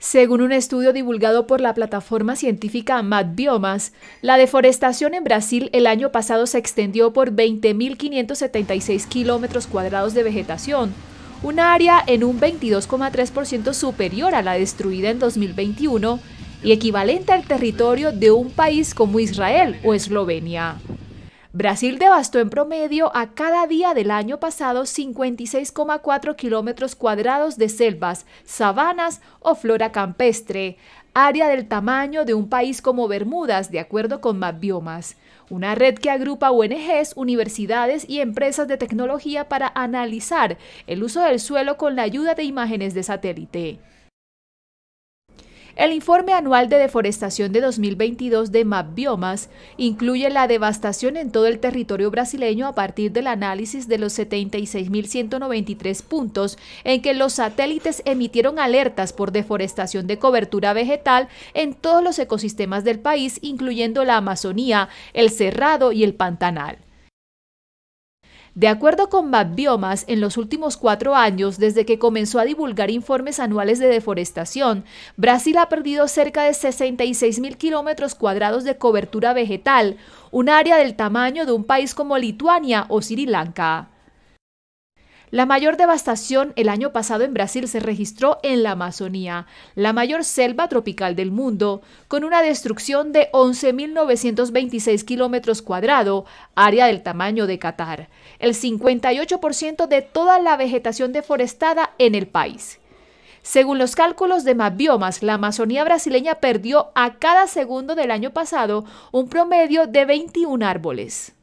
Según un estudio divulgado por la plataforma científica Biomas, la deforestación en Brasil el año pasado se extendió por 20.576 kilómetros cuadrados de vegetación, un área en un 22,3% superior a la destruida en 2021 y equivalente al territorio de un país como Israel o Eslovenia. Brasil devastó en promedio a cada día del año pasado 56,4 kilómetros cuadrados de selvas, sabanas o flora campestre, área del tamaño de un país como Bermudas, de acuerdo con MapBiomas, una red que agrupa ONGs, universidades y empresas de tecnología para analizar el uso del suelo con la ayuda de imágenes de satélite. El informe anual de deforestación de 2022 de MapBiomas incluye la devastación en todo el territorio brasileño a partir del análisis de los 76.193 puntos en que los satélites emitieron alertas por deforestación de cobertura vegetal en todos los ecosistemas del país, incluyendo la Amazonía, el Cerrado y el Pantanal. De acuerdo con Mapbiomas, en los últimos cuatro años, desde que comenzó a divulgar informes anuales de deforestación, Brasil ha perdido cerca de 66.000 kilómetros cuadrados de cobertura vegetal, un área del tamaño de un país como Lituania o Sri Lanka. La mayor devastación el año pasado en Brasil se registró en la Amazonía, la mayor selva tropical del mundo, con una destrucción de 11.926 kilómetros cuadrados, área del tamaño de Qatar, el 58% de toda la vegetación deforestada en el país. Según los cálculos de Mapbiomas, la Amazonía brasileña perdió a cada segundo del año pasado un promedio de 21 árboles.